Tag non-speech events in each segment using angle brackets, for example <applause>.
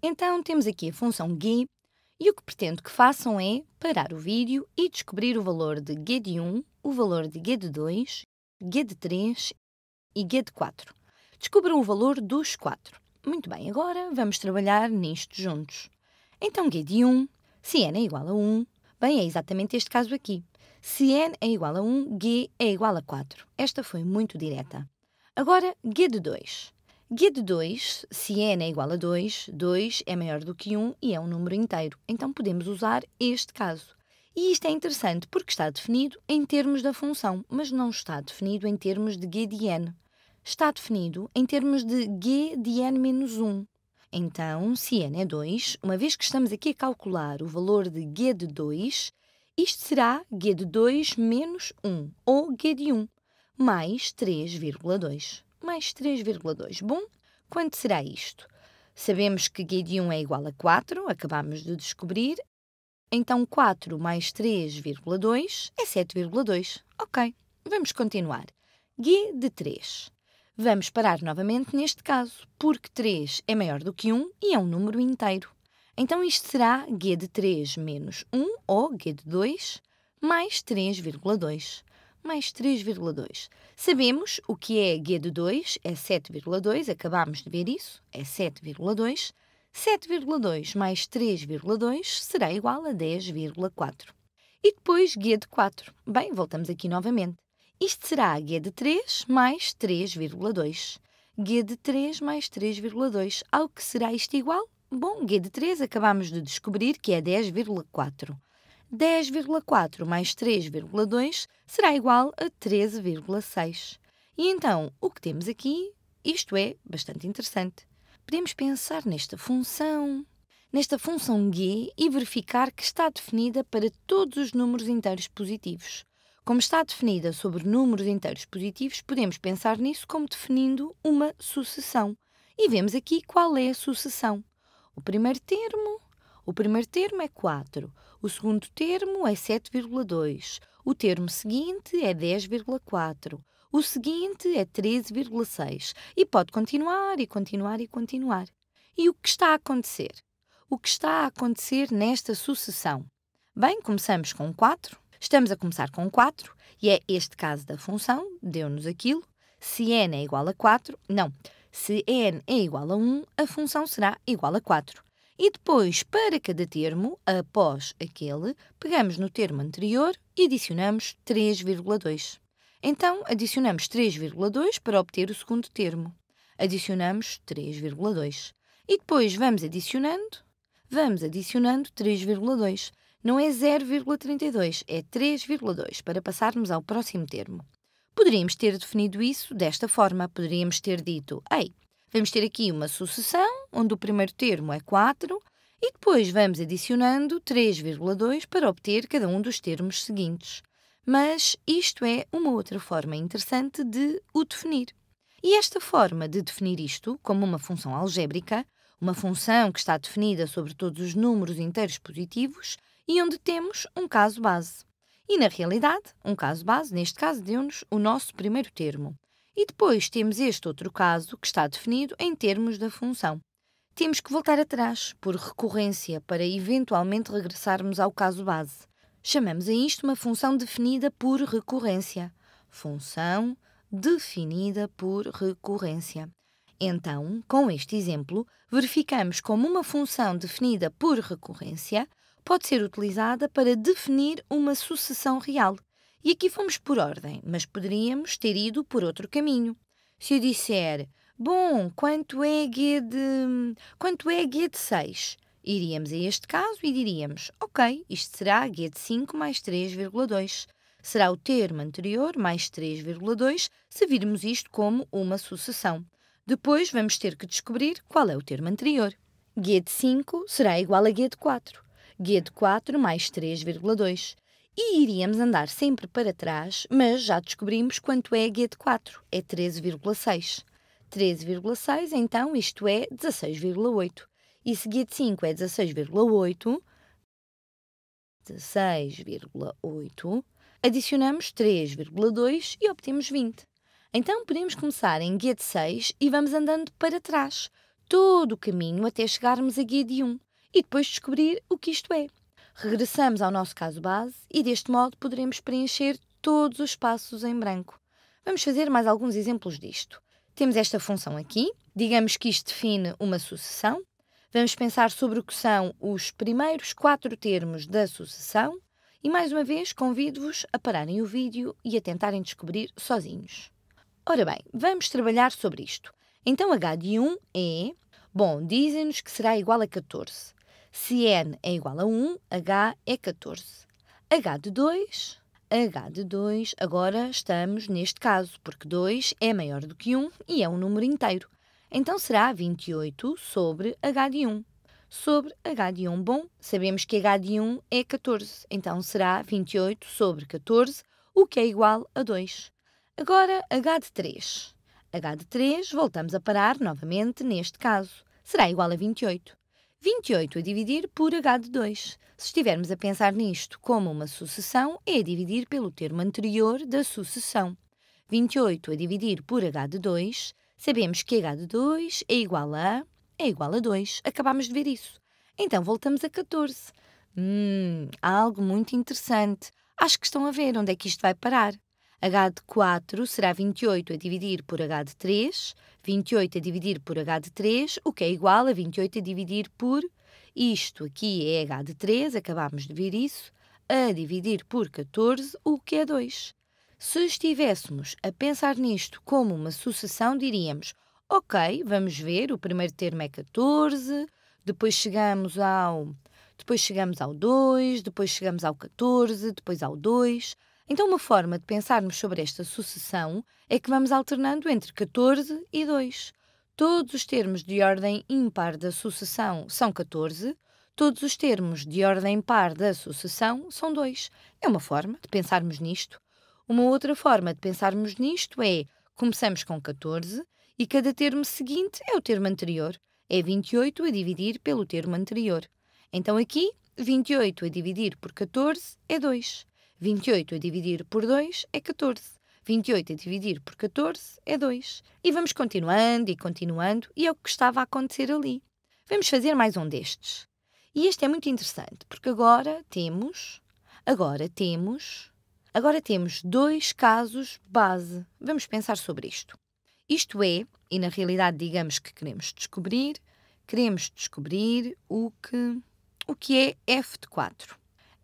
Então temos aqui a função gui e o que pretendo que façam é parar o vídeo e descobrir o valor de de 1 o valor de de 2 de 3 e de 4 Descubram o valor dos 4. Muito bem, agora vamos trabalhar nisto juntos. Então de 1 se n é igual a 1, bem, é exatamente este caso aqui. Se n é igual a 1, g é igual a 4. Esta foi muito direta. Agora, g de 2. Guia de 2, se n é igual a 2, 2 é maior do que 1 e é um número inteiro. Então podemos usar este caso. E isto é interessante porque está definido em termos da função, mas não está definido em termos de g de n. Está definido em termos de g de n menos 1. Então, se n é 2, uma vez que estamos aqui a calcular o valor de g de 2, isto será g de 2 menos 1, ou g de 1, mais 3,2 mais 3,2. Bom, quanto será isto? Sabemos que g1 é igual a 4, acabamos de descobrir. Então 4 mais 3,2 é 7,2. Ok, vamos continuar. G de 3. Vamos parar novamente neste caso, porque 3 é maior do que 1 e é um número inteiro. Então isto será G de 3 menos 1, ou G de 2, mais 3,2 mais 3,2. Sabemos o que é G de 2, é 7,2, acabámos de ver isso, é 7,2. 7,2 mais 3,2 será igual a 10,4. E depois G de 4. Bem, voltamos aqui novamente. Isto será G de 3 mais 3,2. G de 3 mais 3,2. Ao que será isto igual? Bom, G de 3 acabámos de descobrir que é 10,4. 10,4 mais 3,2 será igual a 13,6. E então, o que temos aqui, isto é bastante interessante. Podemos pensar nesta função, nesta função g e verificar que está definida para todos os números inteiros positivos. Como está definida sobre números inteiros positivos, podemos pensar nisso como definindo uma sucessão. E vemos aqui qual é a sucessão. O primeiro termo, o primeiro termo é 4. O segundo termo é 7,2. O termo seguinte é 10,4. O seguinte é 13,6. E pode continuar e continuar e continuar. E o que está a acontecer? O que está a acontecer nesta sucessão? Bem, começamos com 4. Estamos a começar com 4 e é este caso da função, deu-nos aquilo. Se n é igual a 4, não, se n é igual a 1, a função será igual a 4. E depois, para cada termo, após aquele, pegamos no termo anterior e adicionamos 3,2. Então, adicionamos 3,2 para obter o segundo termo. Adicionamos 3,2. E depois vamos adicionando, vamos adicionando 3,2. Não é 0,32, é 3,2 para passarmos ao próximo termo. Poderíamos ter definido isso desta forma. Poderíamos ter dito, ei, vamos ter aqui uma sucessão onde o primeiro termo é 4, e depois vamos adicionando 3,2 para obter cada um dos termos seguintes. Mas isto é uma outra forma interessante de o definir. E esta forma de definir isto como uma função algébrica, uma função que está definida sobre todos os números inteiros positivos e onde temos um caso base. E na realidade, um caso base, neste caso, deu-nos o nosso primeiro termo. E depois temos este outro caso que está definido em termos da função. Temos que voltar atrás, por recorrência, para eventualmente regressarmos ao caso base. Chamamos a isto uma função definida por recorrência. Função definida por recorrência. Então, com este exemplo, verificamos como uma função definida por recorrência pode ser utilizada para definir uma sucessão real. E aqui fomos por ordem, mas poderíamos ter ido por outro caminho. Se eu disser Bom, quanto é guia de. Quanto é guia de 6? Iríamos a este caso e diríamos: Ok, isto será g de 5 mais 3,2. Será o termo anterior mais 3,2 se virmos isto como uma sucessão. Depois vamos ter que descobrir qual é o termo anterior. g de 5 será igual a g de 4. g de 4 mais 3,2. E iríamos andar sempre para trás, mas já descobrimos quanto é a guia de 4, é 13,6. 13,6, então isto é 16,8. E seguido de 5 é 16,8. 16,8. Adicionamos 3,2 e obtemos 20. Então podemos começar em guia de 6 e vamos andando para trás, todo o caminho até chegarmos a guia de 1 e depois descobrir o que isto é. Regressamos ao nosso caso base e deste modo poderemos preencher todos os espaços em branco. Vamos fazer mais alguns exemplos disto. Temos esta função aqui. Digamos que isto define uma sucessão. Vamos pensar sobre o que são os primeiros quatro termos da sucessão. E mais uma vez, convido-vos a pararem o vídeo e a tentarem descobrir sozinhos. Ora bem, vamos trabalhar sobre isto. Então, h de 1 é. Bom, dizem-nos que será igual a 14. Se n é igual a 1, h é 14. h de 2 h de 2, agora estamos neste caso, porque 2 é maior do que 1 e é um número inteiro. Então será 28 sobre h de 1. Sobre h de 1, bom, sabemos que h de 1 é 14, então será 28 sobre 14, o que é igual a 2. Agora h de 3. h de 3, voltamos a parar novamente neste caso, será igual a 28. 28 a dividir por h de 2. Se estivermos a pensar nisto como uma sucessão, é dividir pelo termo anterior da sucessão. 28 a dividir por h de 2, sabemos que h de 2 é igual a é igual a 2. Acabamos de ver isso. Então voltamos a 14. Hum, algo muito interessante. Acho que estão a ver onde é que isto vai parar h de 4 será 28 a dividir por h de 3, 28 a dividir por h de 3, o que é igual a 28 a dividir por, isto aqui é h de 3, acabámos de ver isso, a dividir por 14, o que é 2. Se estivéssemos a pensar nisto como uma sucessão, diríamos, ok, vamos ver, o primeiro termo é 14, depois chegamos ao depois chegamos ao 2, depois chegamos ao 14, depois ao 2. Então, uma forma de pensarmos sobre esta sucessão é que vamos alternando entre 14 e 2. Todos os termos de ordem ímpar da sucessão são 14, todos os termos de ordem par da sucessão são 2. É uma forma de pensarmos nisto. Uma outra forma de pensarmos nisto é começamos com 14 e cada termo seguinte é o termo anterior. É 28 a dividir pelo termo anterior. Então aqui, 28 a dividir por 14 é 2. 28 a dividir por 2 é 14. 28 a dividir por 14 é 2. E vamos continuando e continuando, e é o que estava a acontecer ali. Vamos fazer mais um destes. E este é muito interessante, porque agora temos, agora temos, agora temos dois casos base. Vamos pensar sobre isto. Isto é, e na realidade digamos que queremos descobrir, queremos descobrir o que, o que é f de 4.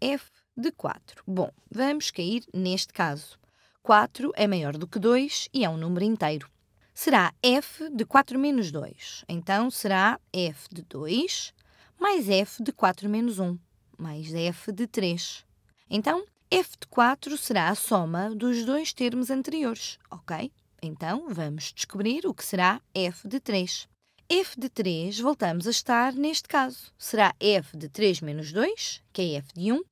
f de 4. Bom, vamos cair neste caso. 4 é maior do que 2 e é um número inteiro. Será f de 4 menos 2. Então, será f de 2 mais f de 4 menos 1 mais f de 3. Então, f de 4 será a soma dos dois termos anteriores, ok? Então, vamos descobrir o que será f de 3 f de 3, voltamos a estar neste caso. Será f de 3 menos 2, que é f de 1,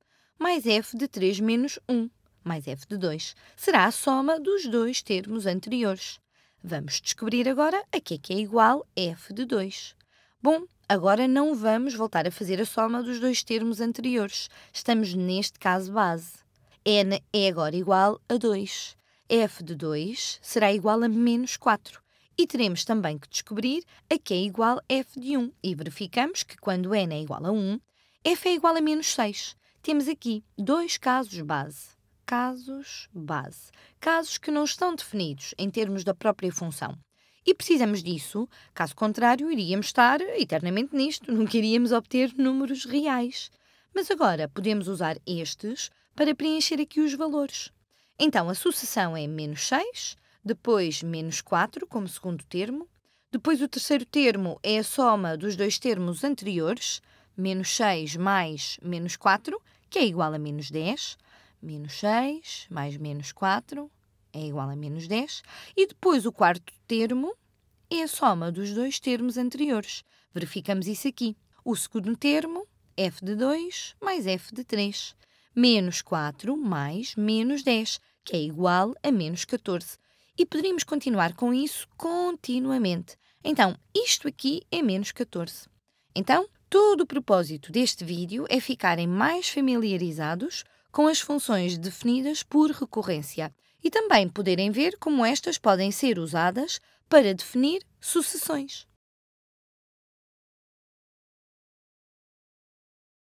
mais f de 3 menos 1 mais f de 2. Será a soma dos dois termos anteriores. Vamos descobrir agora a que é que é igual f de 2. Bom, agora não vamos voltar a fazer a soma dos dois termos anteriores. Estamos neste caso base. n é agora igual a 2. f de 2 será igual a menos 4. E teremos também que descobrir a que é igual f de 1. E verificamos que quando n é igual a 1, f é igual a menos 6. Temos aqui dois casos base. Casos base. Casos que não estão definidos em termos da própria função. E precisamos disso, caso contrário, iríamos estar eternamente nisto, <laughs> nunca iríamos obter números reais. Mas agora podemos usar estes para preencher aqui os valores. Então a sucessão é menos 6, depois menos 4 como segundo termo, depois o terceiro termo é a soma dos dois termos anteriores, menos 6 mais menos 4, que é igual a menos 10. Menos 6 mais menos 4 é igual a menos 10. E depois o quarto termo é a soma dos dois termos anteriores. Verificamos isso aqui. O segundo termo, f de 2 mais f de 3. Menos 4 mais menos 10, que é igual a menos 14. E poderíamos continuar com isso continuamente. Então, isto aqui é menos 14. Então, Todo o propósito deste vídeo é ficarem mais familiarizados com as funções definidas por recorrência e também poderem ver como estas podem ser usadas para definir sucessões.